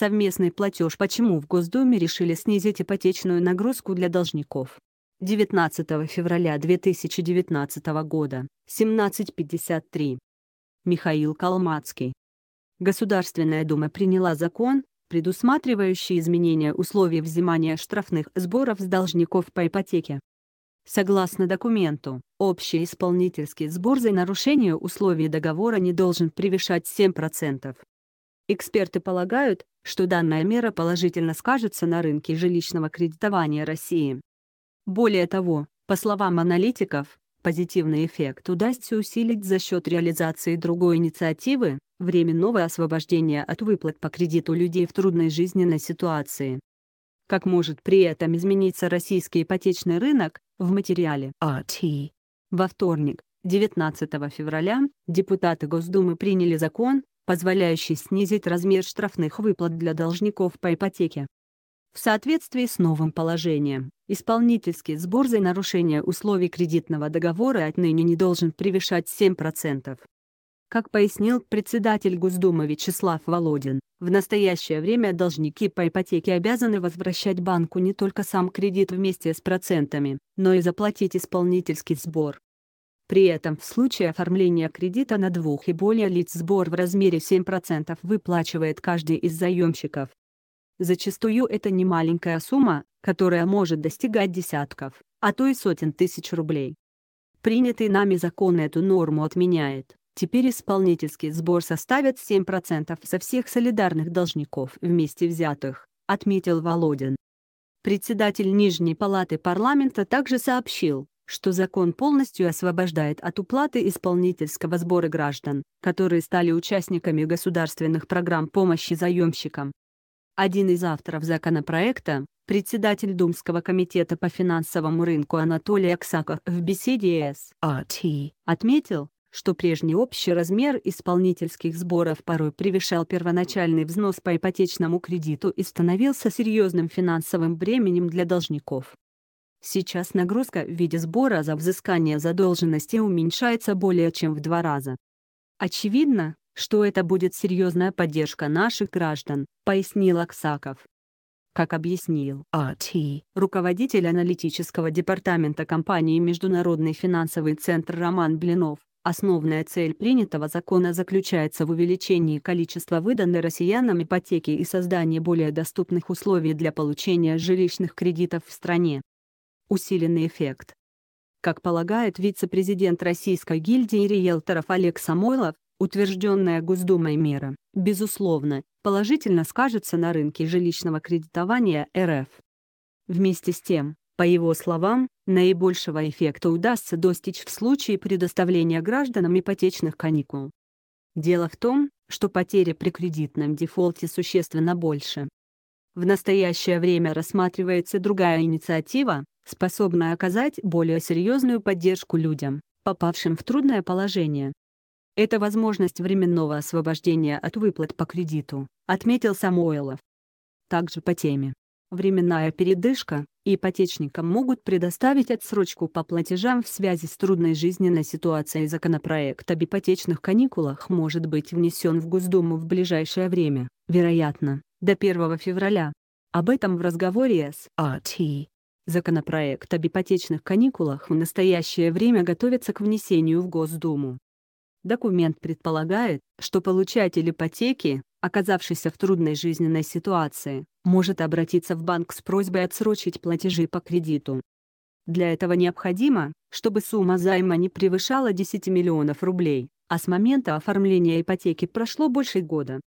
совместный платеж, почему в Госдуме решили снизить ипотечную нагрузку для должников. 19 февраля 2019 года, 17.53. Михаил Калмацкий. Государственная дума приняла закон, предусматривающий изменение условий взимания штрафных сборов с должников по ипотеке. Согласно документу, общий исполнительский сбор за нарушение условий договора не должен превышать 7%. Эксперты полагают, что данная мера положительно скажется на рынке жилищного кредитования России. Более того, по словам аналитиков, позитивный эффект удастся усилить за счет реализации другой инициативы – временного освобождения от выплат по кредиту людей в трудной жизненной ситуации. Как может при этом измениться российский ипотечный рынок, в материале RT. А Во вторник, 19 февраля, депутаты Госдумы приняли закон, позволяющий снизить размер штрафных выплат для должников по ипотеке. В соответствии с новым положением, исполнительский сбор за нарушение условий кредитного договора отныне не должен превышать 7%. Как пояснил председатель Госдумы Вячеслав Володин, в настоящее время должники по ипотеке обязаны возвращать банку не только сам кредит вместе с процентами, но и заплатить исполнительский сбор. При этом в случае оформления кредита на двух и более лиц сбор в размере 7% выплачивает каждый из заемщиков. Зачастую это не маленькая сумма, которая может достигать десятков, а то и сотен тысяч рублей. Принятый нами закон эту норму отменяет. Теперь исполнительский сбор составит 7% со всех солидарных должников вместе взятых, отметил Володин. Председатель Нижней палаты парламента также сообщил, что закон полностью освобождает от уплаты исполнительского сбора граждан, которые стали участниками государственных программ помощи заемщикам. Один из авторов законопроекта, председатель Думского комитета по финансовому рынку Анатолий Аксаков в беседе с АТ отметил, что прежний общий размер исполнительских сборов порой превышал первоначальный взнос по ипотечному кредиту и становился серьезным финансовым бременем для должников. Сейчас нагрузка в виде сбора за взыскание задолженности уменьшается более чем в два раза. Очевидно, что это будет серьезная поддержка наших граждан, пояснил Аксаков. Как объяснил А.Т. руководитель аналитического департамента компании Международный финансовый центр Роман Блинов, основная цель принятого закона заключается в увеличении количества выданной россиянам ипотеки и создании более доступных условий для получения жилищных кредитов в стране усиленный эффект. Как полагает вице-президент Российской гильдии риэлторов Олег Самойлов, утвержденная Госдумой мера, безусловно, положительно скажется на рынке жилищного кредитования РФ. Вместе с тем, по его словам, наибольшего эффекта удастся достичь в случае предоставления гражданам ипотечных каникул. Дело в том, что потери при кредитном дефолте существенно больше. В настоящее время рассматривается другая инициатива, способная оказать более серьезную поддержку людям, попавшим в трудное положение. Это возможность временного освобождения от выплат по кредиту, отметил Самойлов. Также по теме. Временная передышка ипотечникам могут предоставить отсрочку по платежам в связи с трудной жизненной ситуацией. Законопроект об ипотечных каникулах может быть внесен в Госдуму в ближайшее время, вероятно, до 1 февраля. Об этом в разговоре с АТ Законопроект об ипотечных каникулах в настоящее время готовится к внесению в Госдуму. Документ предполагает, что получатель ипотеки, оказавшийся в трудной жизненной ситуации, может обратиться в банк с просьбой отсрочить платежи по кредиту. Для этого необходимо, чтобы сумма займа не превышала 10 миллионов рублей, а с момента оформления ипотеки прошло больше года.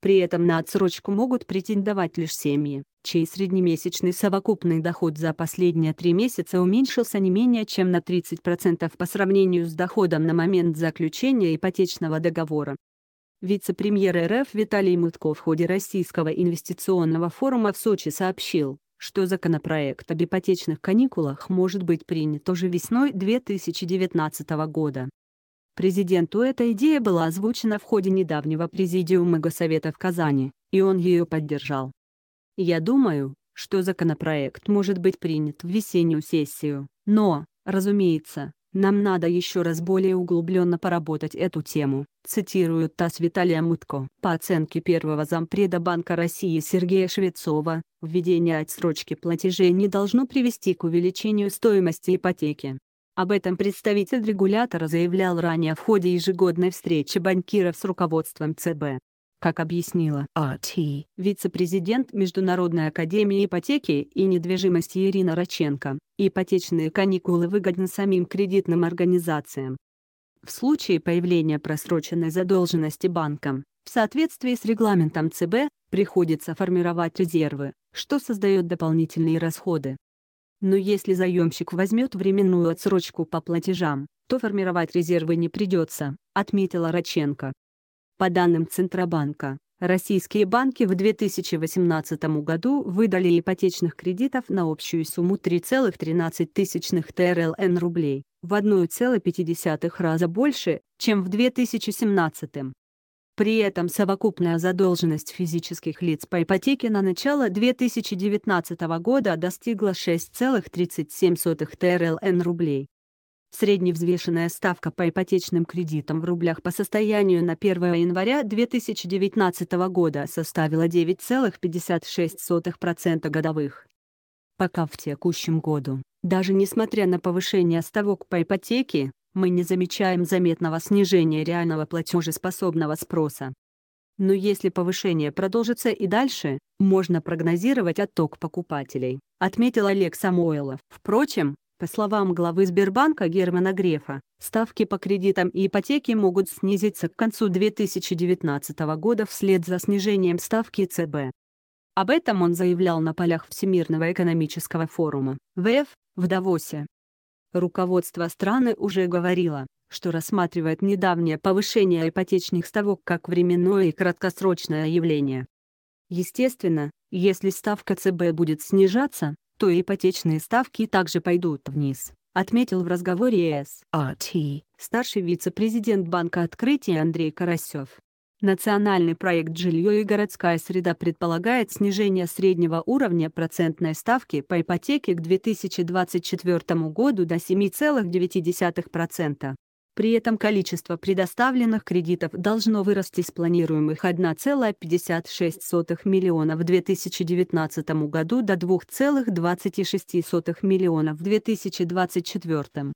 При этом на отсрочку могут претендовать лишь семьи, чей среднемесячный совокупный доход за последние три месяца уменьшился не менее чем на 30% по сравнению с доходом на момент заключения ипотечного договора. Вице-премьер РФ Виталий Мутко в ходе Российского инвестиционного форума в Сочи сообщил, что законопроект об ипотечных каникулах может быть принят уже весной 2019 года. Президенту эта идея была озвучена в ходе недавнего президиума Госсовета в Казани, и он ее поддержал. Я думаю, что законопроект может быть принят в весеннюю сессию, но, разумеется, нам надо еще раз более углубленно поработать эту тему, цитирует ТАСС Виталия Мутко. По оценке первого зампреда Банка России Сергея Швецова, введение отсрочки платежей не должно привести к увеличению стоимости ипотеки. Об этом представитель регулятора заявлял ранее в ходе ежегодной встречи банкиров с руководством ЦБ. Как объяснила АТ, вице-президент Международной академии ипотеки и недвижимости Ирина Раченко, ипотечные каникулы выгодны самим кредитным организациям. В случае появления просроченной задолженности банкам, в соответствии с регламентом ЦБ, приходится формировать резервы, что создает дополнительные расходы. Но если заемщик возьмет временную отсрочку по платежам, то формировать резервы не придется, отметила Раченко. По данным Центробанка, российские банки в 2018 году выдали ипотечных кредитов на общую сумму 3,13 ТРЛН рублей, в 1,5 раза больше, чем в 2017. При этом совокупная задолженность физических лиц по ипотеке на начало 2019 года достигла 6,37 ТРЛН рублей, Средневзвешенная ставка по ипотечным кредитам в рублях по состоянию на 1 января 2019 года составила 9,56% годовых. Пока в текущем году, даже несмотря на повышение ставок по ипотеке, мы не замечаем заметного снижения реального платежеспособного спроса. Но если повышение продолжится и дальше, можно прогнозировать отток покупателей, отметил Олег Самойлов. Впрочем, по словам главы Сбербанка Германа Грефа, ставки по кредитам и ипотеке могут снизиться к концу 2019 года вслед за снижением ставки ЦБ. Об этом он заявлял на полях Всемирного экономического форума ВФ в Давосе. Руководство страны уже говорило, что рассматривает недавнее повышение ипотечных ставок как временное и краткосрочное явление. Естественно, если ставка ЦБ будет снижаться, то ипотечные ставки также пойдут вниз, отметил в разговоре САТ старший вице-президент Банка открытия Андрей Карасев. Национальный проект «Жилье и городская среда» предполагает снижение среднего уровня процентной ставки по ипотеке к 2024 году до 7,9%. При этом количество предоставленных кредитов должно вырасти с планируемых 1,56 миллиона в 2019 году до 2,26 миллиона в 2024.